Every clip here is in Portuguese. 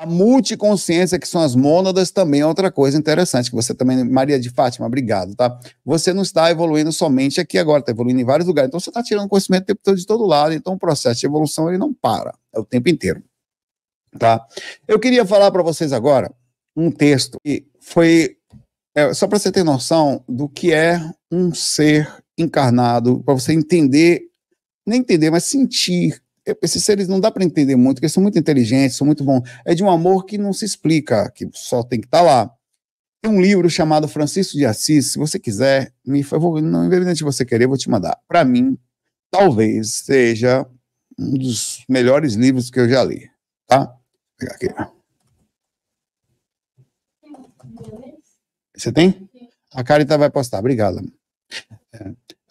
A multiconsciência, que são as mônadas, também é outra coisa interessante, que você também, Maria de Fátima, obrigado, tá? Você não está evoluindo somente aqui agora, está evoluindo em vários lugares. Então, você está tirando conhecimento o tempo todo de todo lado, então o processo de evolução, ele não para, é o tempo inteiro, tá? Eu queria falar para vocês agora um texto que foi, é, só para você ter noção do que é um ser encarnado, para você entender, nem entender, mas sentir esses seres não dá para entender muito, porque eles são muito inteligentes, são muito bons. É de um amor que não se explica, que só tem que estar tá lá. Tem um livro chamado Francisco de Assis, se você quiser, me favor, não independente de você querer, eu vou te mandar. Para mim, talvez seja um dos melhores livros que eu já li, tá? Vou pegar aqui. Você tem? A Carita vai postar, obrigado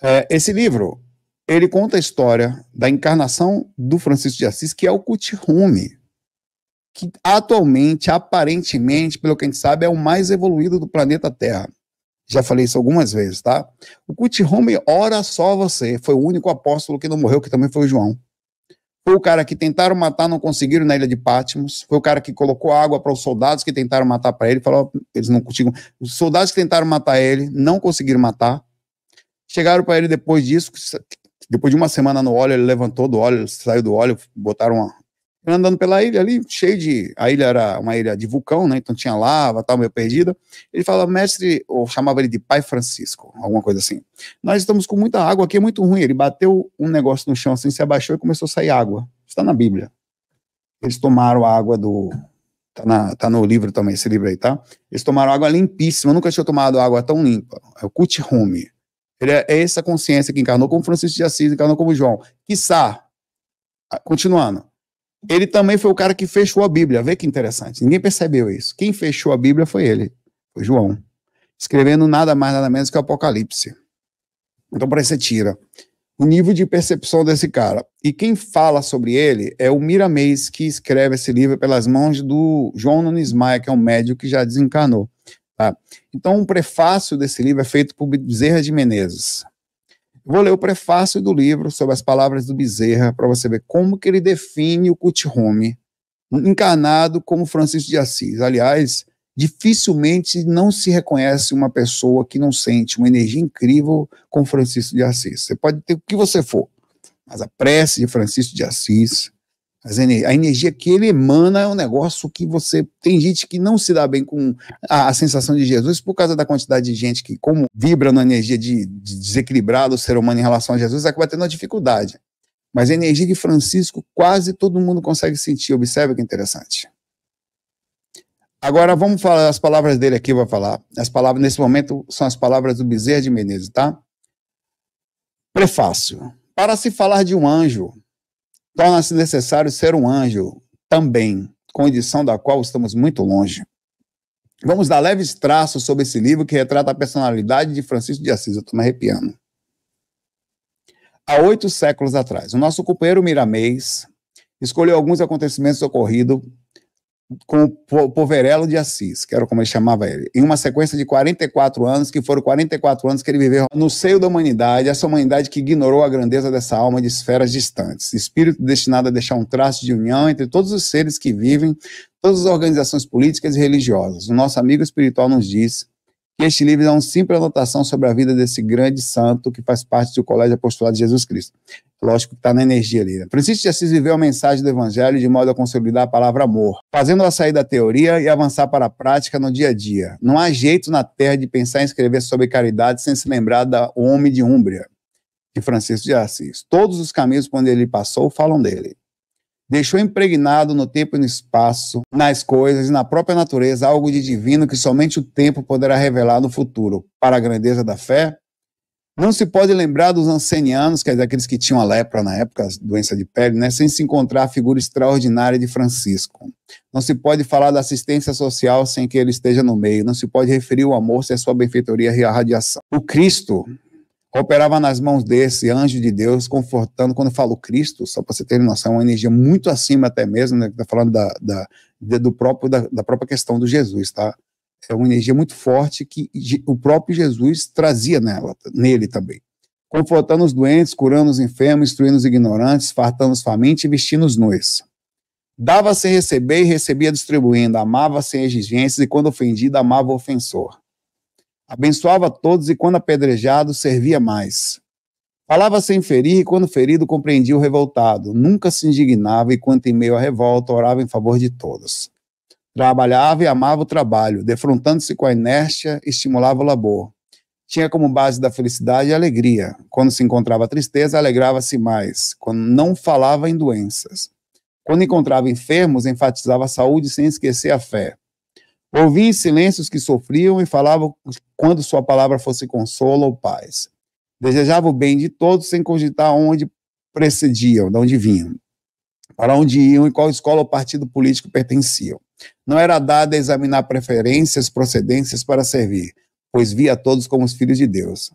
É, esse livro ele conta a história da encarnação do Francisco de Assis, que é o Cutirume, que atualmente, aparentemente, pelo que a gente sabe, é o mais evoluído do planeta Terra. Já falei isso algumas vezes, tá? O Cutirume ora só você, foi o único apóstolo que não morreu, que também foi o João. Foi o cara que tentaram matar, não conseguiram na ilha de Patmos. Foi o cara que colocou água para os soldados que tentaram matar para ele. Falou, eles não conseguiram. Os soldados que tentaram matar ele não conseguiram matar. Chegaram para ele depois disso, depois de uma semana no óleo, ele levantou do óleo, saiu do óleo, botaram uma. Andando pela ilha ali, cheio de. A ilha era uma ilha de vulcão, né? Então tinha lava, tal, meio perdida. Ele fala, mestre, ou chamava ele de Pai Francisco, alguma coisa assim. Nós estamos com muita água aqui, é muito ruim. Ele bateu um negócio no chão assim, se abaixou e começou a sair água. Está na Bíblia. Eles tomaram a água do, Tá, na, tá, no livro também, esse livro aí, tá? Eles tomaram água limpíssima, Eu nunca tinha tomado água tão limpa. É o Cut Home. Ele é, essa consciência que encarnou como Francisco de Assis, encarnou como João. Quiçá, continuando, ele também foi o cara que fechou a Bíblia. Vê que interessante. Ninguém percebeu isso. Quem fechou a Bíblia foi ele, foi João. Escrevendo nada mais, nada menos que o Apocalipse. Então, para você tira o nível de percepção desse cara. E quem fala sobre ele é o Miramês, que escreve esse livro pelas mãos do João Nunes Maia, que é um médico que já desencarnou. Tá? Então, um prefácio desse livro é feito por Bezerra de Menezes. Vou ler o prefácio do livro sobre as palavras do Bezerra para você ver como que ele define o Kutihome, encarnado como Francisco de Assis. Aliás, dificilmente não se reconhece uma pessoa que não sente uma energia incrível com Francisco de Assis. Você pode ter o que você for, mas a prece de Francisco de Assis, a energia que ele emana é um negócio que você. Tem gente que não se dá bem com a, a sensação de Jesus por causa da quantidade de gente que, como vibra na energia de, de desequilibrado o ser humano em relação a Jesus, é vai tendo uma dificuldade. Mas a energia de Francisco quase todo mundo consegue sentir. Observe que interessante. Agora vamos falar as palavras dele aqui, vou falar. As palavras nesse momento são as palavras do Bezerra de Menezes, tá? Prefácio. Para se falar de um anjo, torna-se necessário ser um anjo também, condição da qual estamos muito longe. Vamos dar leves traços sobre esse livro que retrata a personalidade de Francisco de Assis. Eu estou me arrepiando. Há oito séculos atrás, o nosso companheiro Miramês escolheu alguns acontecimentos ocorridos com o Poverello de Assis, que era como ele chamava ele, em uma sequência de 44 anos, que foram 44 anos que ele viveu no seio da humanidade, essa humanidade que ignorou a grandeza dessa alma de esferas distantes, espírito destinado a deixar um traço de união entre todos os seres que vivem, todas as organizações políticas e religiosas. O nosso amigo espiritual nos diz que este livro é uma simples anotação sobre a vida desse grande santo que faz parte do Colégio Apostolado de Jesus Cristo. Lógico que está na energia ali. Né? Francisco de Assis viveu a mensagem do Evangelho de modo a consolidar a palavra amor, fazendo-a sair da teoria e avançar para a prática no dia a dia. Não há jeito na terra de pensar em escrever sobre caridade sem se lembrar da o Homem de Umbria de Francisco de Assis. Todos os caminhos por onde ele passou falam dele. Deixou impregnado no tempo e no espaço, nas coisas e na própria natureza algo de divino que somente o tempo poderá revelar no futuro, para a grandeza da fé não se pode lembrar dos ancenianos, quer é dizer, aqueles que tinham a lepra na época, doença de pele, né, sem se encontrar a figura extraordinária de Francisco. Não se pode falar da assistência social sem que ele esteja no meio. Não se pode referir o amor sem a sua benfeitoria e a radiação. O Cristo operava nas mãos desse anjo de Deus, confortando. Quando eu falo Cristo, só para você ter noção, é uma energia muito acima até mesmo, né, está falando da, da, do próprio, da, da própria questão do Jesus, tá? é uma energia muito forte que o próprio Jesus trazia nela, nele também. Confortando os doentes, curando os enfermos, instruindo os ignorantes, fartando os famintos e vestindo os nus. Dava sem receber e recebia distribuindo, amava sem exigências e, quando ofendido, amava o ofensor. Abençoava todos e, quando apedrejado, servia mais. Falava sem ferir e, quando ferido, compreendia o revoltado. Nunca se indignava e, quanto em meio à revolta, orava em favor de todos Trabalhava e amava o trabalho, defrontando-se com a inércia, estimulava o labor. Tinha como base da felicidade a alegria. Quando se encontrava tristeza, alegrava-se mais. Quando não falava em doenças. Quando encontrava enfermos, enfatizava a saúde sem esquecer a fé. Ouvia em silêncio os que sofriam e falava quando sua palavra fosse consolo ou paz. Desejava o bem de todos sem cogitar onde precediam, de onde vinham, para onde iam e qual escola ou partido político pertenciam. Não era dado examinar preferências, procedências para servir, pois via todos como os filhos de Deus.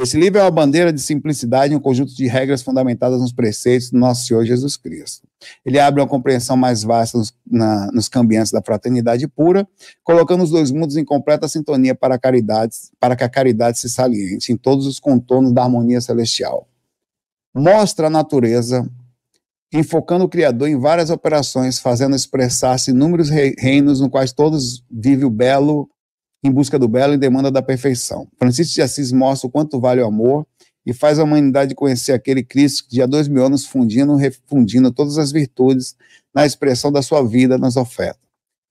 Esse livro é uma bandeira de simplicidade e um conjunto de regras fundamentadas nos preceitos do nosso Senhor Jesus Cristo. Ele abre uma compreensão mais vasta nos, na, nos cambiantes da fraternidade pura, colocando os dois mundos em completa sintonia para, caridade, para que a caridade se saliente em todos os contornos da harmonia celestial. Mostra a natureza enfocando o Criador em várias operações, fazendo expressar-se inúmeros reinos no quais todos vivem o belo em busca do belo e demanda da perfeição. Francisco de Assis mostra o quanto vale o amor e faz a humanidade conhecer aquele Cristo que, há dois mil anos, fundindo, refundindo todas as virtudes na expressão da sua vida nas ofertas.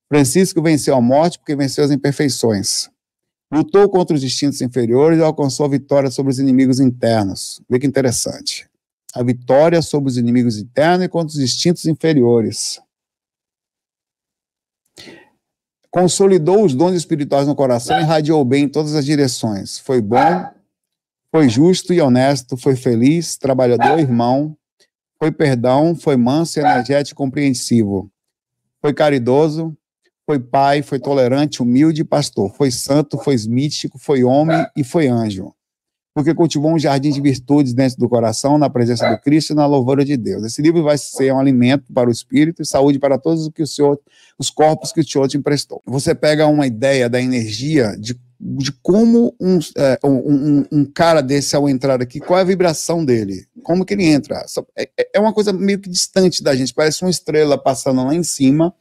Francisco venceu a morte porque venceu as imperfeições. Lutou contra os instintos inferiores e alcançou a vitória sobre os inimigos internos. Vê que interessante a vitória sobre os inimigos internos e contra os instintos inferiores. Consolidou os dons espirituais no coração e irradiou bem em todas as direções. Foi bom, foi justo e honesto, foi feliz, trabalhador, irmão, foi perdão, foi manso, energético, compreensivo. Foi caridoso, foi pai, foi tolerante, humilde e pastor. Foi santo, foi místico, foi homem e foi anjo porque cultivou um jardim de virtudes dentro do coração, na presença do Cristo e na louvora de Deus. Esse livro vai ser um alimento para o espírito e saúde para todos que o Senhor, os corpos que o Senhor te emprestou. Você pega uma ideia da energia de de como um, é, um, um, um, cara desse, ao entrar aqui, qual é a vibração dele, como que ele entra. É, é uma coisa meio que distante da gente, parece uma estrela passando lá em cima,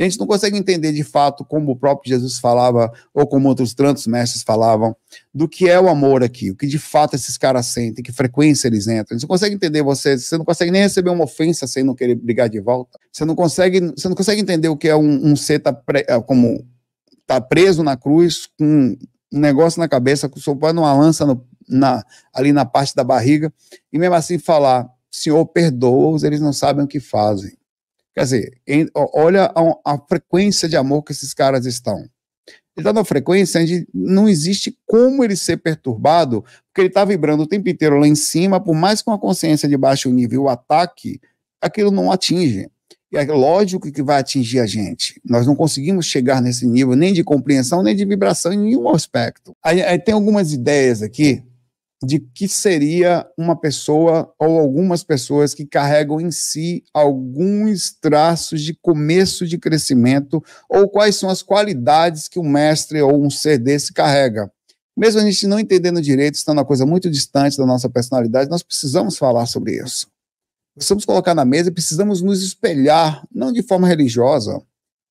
e a gente não consegue entender de fato como o próprio Jesus falava, ou como outros tantos mestres falavam, do que é o amor aqui, o que de fato esses caras sentem, que frequência eles entram. A gente não consegue entender você, você não consegue nem receber uma ofensa sem não querer brigar de volta. Você não consegue, você não consegue entender o que é um, um ser tá pre, é, como tá preso na cruz com um negócio na cabeça, com o seu pai numa lança no, na, ali na parte da barriga, e mesmo assim falar, Senhor, perdoa-os, eles não sabem o que fazem. Quer dizer, em, olha a, a, frequência de amor que esses caras estão. Ele está numa frequência onde não existe como ele ser perturbado, porque ele está vibrando o tempo inteiro lá em cima, por mais que uma consciência de baixo nível o ataque, aquilo não atinge. E é lógico que vai atingir a gente. Nós não conseguimos chegar nesse nível nem de compreensão, nem de vibração em nenhum aspecto. Aí, aí tem algumas ideias aqui de que seria uma pessoa ou algumas pessoas que carregam em si alguns traços de começo de crescimento ou quais são as qualidades que um mestre ou um ser desse carrega. Mesmo a gente não entendendo direito, estando tá uma coisa muito distante da nossa personalidade, nós precisamos falar sobre isso. Precisamos colocar na mesa e precisamos nos espelhar, não de forma religiosa,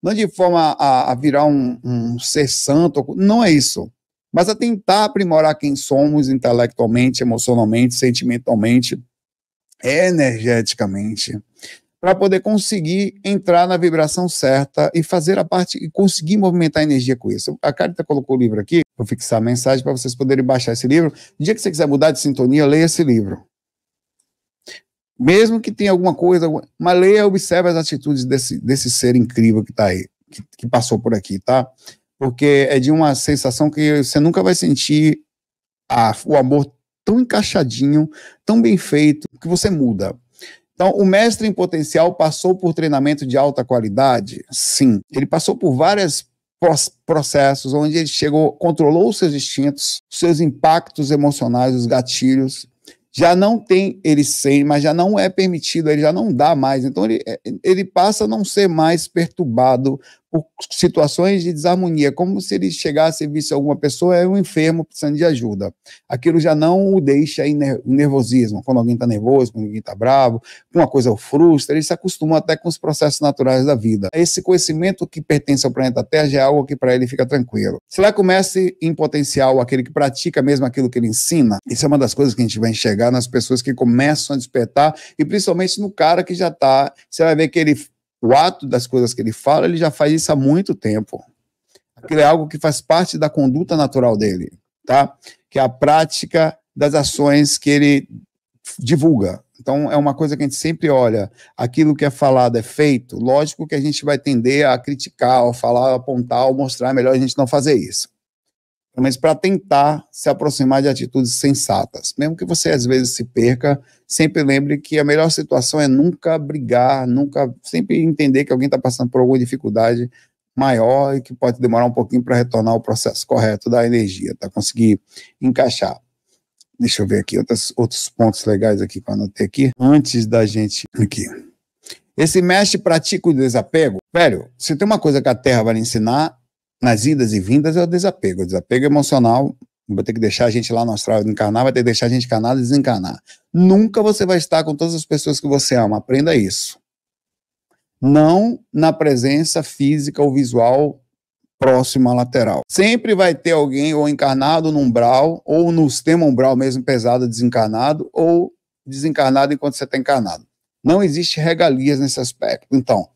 não de forma a, a virar um, um ser santo, não é isso mas a tentar aprimorar quem somos intelectualmente, emocionalmente, sentimentalmente, energeticamente, para poder conseguir entrar na vibração certa e fazer a parte e conseguir movimentar a energia com isso. A Carita colocou o livro aqui, vou fixar a mensagem para vocês poderem baixar esse livro. No dia que você quiser mudar de sintonia, leia esse livro. Mesmo que tenha alguma coisa, mas leia, observe as atitudes desse, desse ser incrível que está aí, que, que passou por aqui, tá? porque é de uma sensação que você nunca vai sentir a, o amor tão encaixadinho, tão bem feito, que você muda. Então, o mestre em potencial passou por treinamento de alta qualidade? Sim. Ele passou por vários processos onde ele chegou, controlou os seus instintos, seus impactos emocionais, os gatilhos. Já não tem ele sem, mas já não é permitido, ele já não dá mais. Então, ele, é, ele passa a não ser mais perturbado por situações de desarmonia, como se ele chegasse e visse alguma pessoa, é um enfermo precisando de ajuda. Aquilo já não o deixa em nervosismo. Quando alguém está nervoso, quando alguém está bravo, uma coisa o frustra, ele se acostuma até com os processos naturais da vida. Esse conhecimento que pertence ao planeta Terra já é algo que para ele fica tranquilo. Se lá comece em potencial aquele que pratica mesmo aquilo que ele ensina, isso é uma das coisas que a gente vai enxergar nas pessoas que começam a despertar, e principalmente no cara que já está, você vai ver que ele o ato das coisas que ele fala, ele já faz isso há muito tempo. Aquilo é algo que faz parte da conduta natural dele, tá? Que é a prática das ações que ele divulga. Então, é uma coisa que a gente sempre olha. Aquilo que é falado é feito, lógico que a gente vai tender a criticar, ou falar, ou apontar, ou mostrar, é melhor a gente não fazer isso mas para tentar se aproximar de atitudes sensatas. Mesmo que você às vezes se perca, sempre lembre que a melhor situação é nunca brigar, nunca sempre entender que alguém está passando por alguma dificuldade maior e que pode demorar um pouquinho para retornar ao processo correto da energia, tá? Conseguir encaixar. Deixa eu ver aqui outros, outros pontos legais aqui que eu anotei aqui. Antes da gente. Aqui. Esse mestre pratica o desapego. Velho, se tem uma coisa que a Terra vai lhe ensinar nas idas e vindas é o desapego. O desapego emocional vai ter que deixar a gente lá no astral encarnar, vai ter que deixar a gente encarnar e desencarnar. Nunca você vai estar com todas as pessoas que você ama, aprenda isso. Não na presença física ou visual próxima à lateral. Sempre vai ter alguém ou encarnado no umbral, ou no sistema umbral mesmo pesado desencarnado, ou desencarnado enquanto você está encarnado. Não existe regalias nesse aspecto. Então,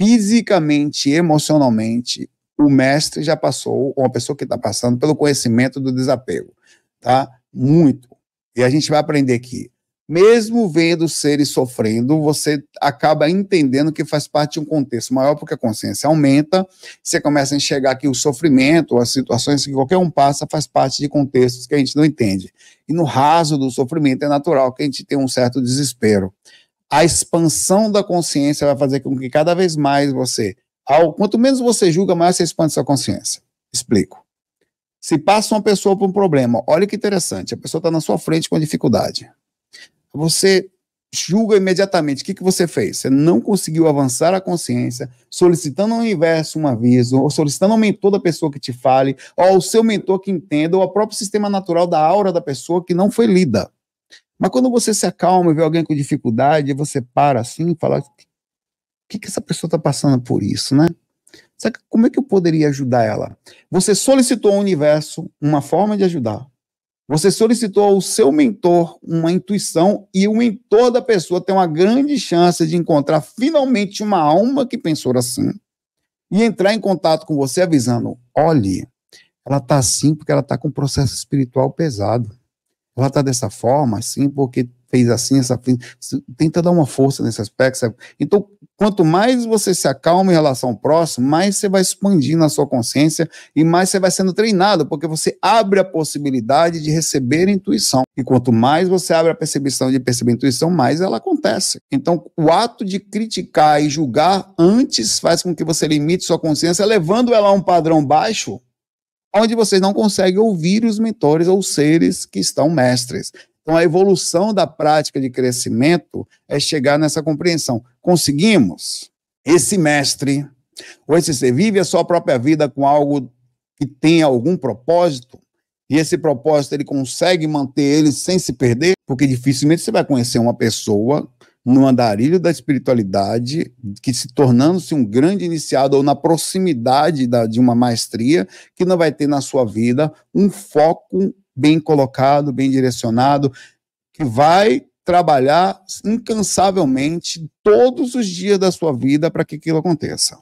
fisicamente, emocionalmente, o mestre já passou, ou uma pessoa que está passando, pelo conhecimento do desapego, tá? Muito. E a gente vai aprender que, mesmo vendo seres sofrendo, você acaba entendendo que faz parte de um contexto maior, porque a consciência aumenta, você começa a enxergar que o sofrimento, as situações que qualquer um passa, faz parte de contextos que a gente não entende. E no raso do sofrimento é natural que a gente tenha um certo desespero. A expansão da consciência vai fazer com que cada vez mais você ao, quanto menos você julga, mais você expande sua consciência. Explico. Se passa uma pessoa por um problema, olha que interessante, a pessoa está na sua frente com dificuldade. Você julga imediatamente. O que, que você fez? Você não conseguiu avançar a consciência, solicitando ao universo um aviso, ou solicitando ao mentor da pessoa que te fale, ou ao seu mentor que entenda, ou ao próprio sistema natural da aura da pessoa que não foi lida. Mas quando você se acalma e vê alguém com dificuldade, você para assim e fala: que, que essa pessoa está passando por isso, né? Sabe, como é que eu poderia ajudar ela? Você solicitou ao universo uma forma de ajudar. Você solicitou ao seu mentor uma intuição e o mentor da pessoa tem uma grande chance de encontrar finalmente uma alma que pensou assim e entrar em contato com você avisando: olhe, ela está assim porque ela está com um processo espiritual pesado. Ela está dessa forma assim porque fez assim, essa tenta dar uma força nesse aspecto. Sabe? Então Quanto mais você se acalma em relação ao próximo, mais você vai expandindo a sua consciência e mais você vai sendo treinado, porque você abre a possibilidade de receber intuição. E quanto mais você abre a percepção de perceber intuição, mais ela acontece. Então, o ato de criticar e julgar antes faz com que você limite sua consciência, levando ela a um padrão baixo, onde vocês não conseguem ouvir os mentores ou seres que estão mestres. Então, a evolução da prática de crescimento é chegar nessa compreensão. Conseguimos? Esse mestre, ou esse ser, vive a sua própria vida com algo que tem algum propósito? E esse propósito ele consegue manter ele sem se perder? Porque dificilmente você vai conhecer uma pessoa no andarilho da espiritualidade, que se tornando-se um grande iniciado ou na proximidade da, de uma maestria, que não vai ter na sua vida um foco bem colocado, bem direcionado, que vai trabalhar incansavelmente todos os dias da sua vida para que aquilo aconteça.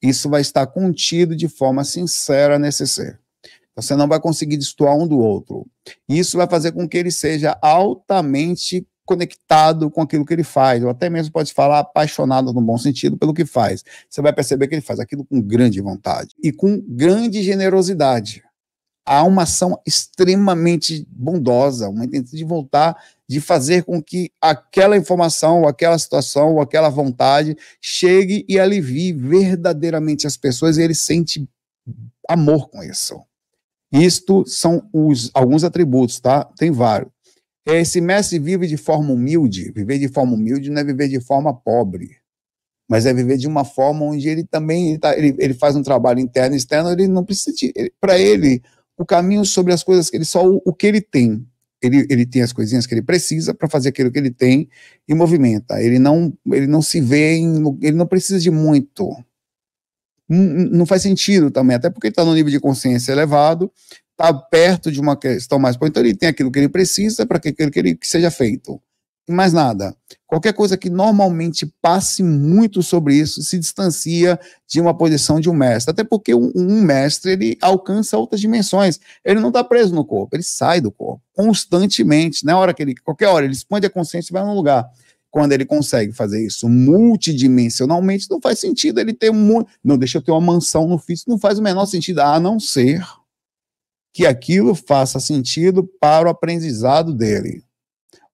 Isso vai estar contido de forma sincera nesse então, ser. Você não vai conseguir destoar um do outro. Isso vai fazer com que ele seja altamente conectado com aquilo que ele faz, ou até mesmo pode falar apaixonado no bom sentido pelo que faz. Você vai perceber que ele faz aquilo com grande vontade e com grande generosidade há uma ação extremamente bondosa, uma intenção de voltar, de fazer com que aquela informação, ou aquela situação, ou aquela vontade chegue e alivie verdadeiramente as pessoas e ele sente amor com isso. Isto são os, alguns atributos, tá? Tem vários. Esse mestre vive de forma humilde. Viver de forma humilde não é viver de forma pobre, mas é viver de uma forma onde ele também ele, tá, ele, ele faz um trabalho interno e externo. Ele não precisa. Para ele, o caminho sobre as coisas que ele só o, o que ele tem. Ele, ele tem as coisinhas que ele precisa para fazer aquilo que ele tem e movimenta. Ele não, ele não se vê, em, ele não precisa de muito. Não faz sentido também, até porque ele está num nível de consciência elevado, está perto de uma questão mais. Então, ele tem aquilo que ele precisa para que aquilo que, ele, que seja feito e mais nada. Qualquer coisa que normalmente passe muito sobre isso se distancia de uma posição de um mestre. Até porque um, um mestre ele alcança outras dimensões. Ele não está preso no corpo, ele sai do corpo constantemente. Na hora que ele, qualquer hora, ele expande a consciência e vai num lugar. Quando ele consegue fazer isso multidimensionalmente, não faz sentido ele ter muito. Não, deixa eu ter uma mansão no físico, não faz o menor sentido, a não ser que aquilo faça sentido para o aprendizado dele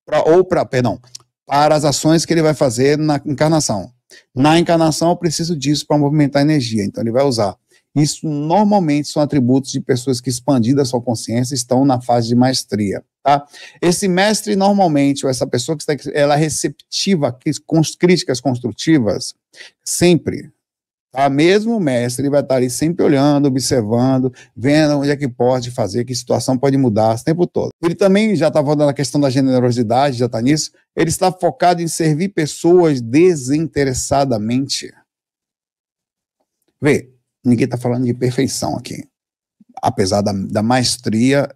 pra, ou para, perdão, para as ações que ele vai fazer na encarnação. Na encarnação eu preciso disso para movimentar energia, então ele vai usar. Isso normalmente são atributos de pessoas que expandindo a sua consciência estão na fase de maestria, tá? Esse mestre normalmente, ou essa pessoa que está ela é receptiva com críticas construtivas, sempre, Tá? Mesmo o mestre vai estar ali sempre olhando, observando, vendo onde é que pode fazer, que situação pode mudar o tempo todo. Ele também já está voltando à questão da generosidade, já está nisso. Ele está focado em servir pessoas desinteressadamente. Vê, ninguém está falando de perfeição aqui. Apesar da, da maestria,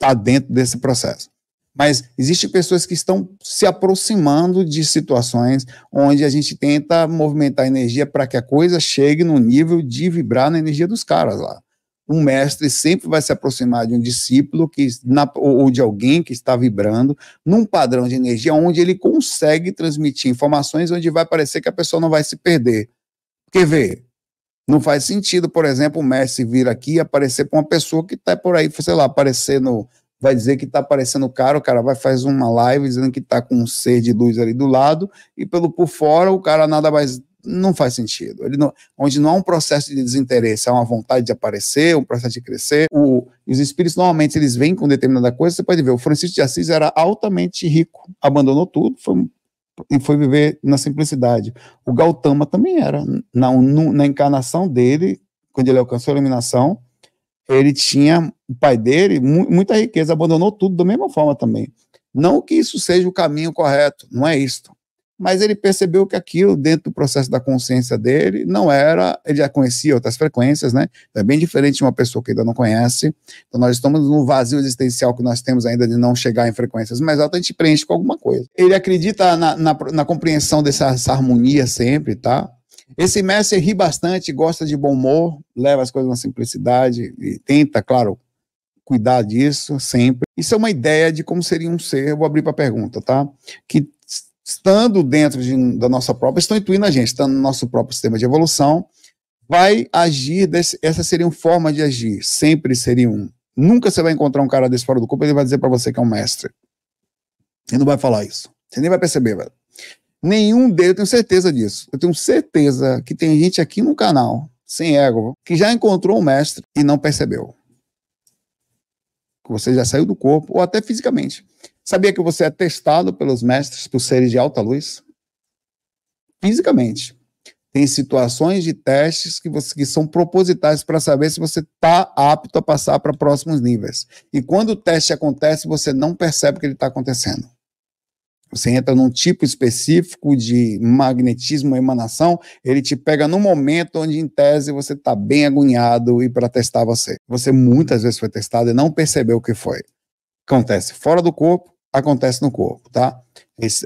está dentro desse processo mas existem pessoas que estão se aproximando de situações onde a gente tenta movimentar a energia para que a coisa chegue no nível de vibrar na energia dos caras lá. Um mestre sempre vai se aproximar de um discípulo que na, ou de alguém que está vibrando num padrão de energia onde ele consegue transmitir informações onde vai parecer que a pessoa não vai se perder. Quer ver? não faz sentido, por exemplo, o mestre vir aqui e aparecer para uma pessoa que está por aí, sei lá, aparecer no vai dizer que está aparecendo caro, o cara vai fazer uma live dizendo que está com um ser de luz ali do lado, e pelo por fora o cara nada mais. Não faz sentido. Ele não, onde não há um processo de desinteresse, há uma vontade de aparecer, um processo de crescer. O, os espíritos normalmente eles vêm com determinada coisa. Você pode ver, o Francisco de Assis era altamente rico, abandonou tudo, foi e foi viver na simplicidade. O Gautama também era. Na, na encarnação dele, quando ele alcançou a iluminação, ele tinha, o pai dele, mu muita riqueza, abandonou tudo da mesma forma também. Não que isso seja o caminho correto, não é isso. Mas ele percebeu que aquilo, dentro do processo da consciência dele, não era. Ele já conhecia outras frequências, né? Então, é bem diferente de uma pessoa que ainda não conhece. Então, nós estamos no vazio existencial que nós temos ainda de não chegar em frequências mais altas, a gente preenche com alguma coisa. Ele acredita na, na, na compreensão dessa harmonia sempre, tá? Esse mestre ri bastante, gosta de bom humor, leva as coisas na simplicidade e tenta, claro, cuidar disso sempre. Isso é uma ideia de como seria um ser, eu vou abrir para a pergunta, tá? Que estando dentro de, da nossa própria, estão intuindo a gente, estando no nosso próprio sistema de evolução, vai agir, desse, essa seria uma forma de agir, sempre seria um. Nunca você vai encontrar um cara desse fora do corpo, ele vai dizer para você que é um mestre. Ele não vai falar isso. Você nem vai perceber, velho. Nenhum deles, eu tenho certeza disso. Eu tenho certeza que tem gente aqui no canal, sem ego, que já encontrou um mestre e não percebeu. Que você já saiu do corpo, ou até fisicamente. Sabia que você é testado pelos mestres, por seres de alta luz? Fisicamente. Tem situações de testes que, você, que são propositais para saber se você está apto a passar para próximos níveis. E quando o teste acontece, você não percebe que ele está acontecendo. Você entra num tipo específico de magnetismo, emanação, ele te pega no momento onde, em tese, você está bem agoniado e para testar você. Você muitas vezes foi testado e não percebeu o que foi. Acontece fora do corpo, acontece no corpo, tá? Esse,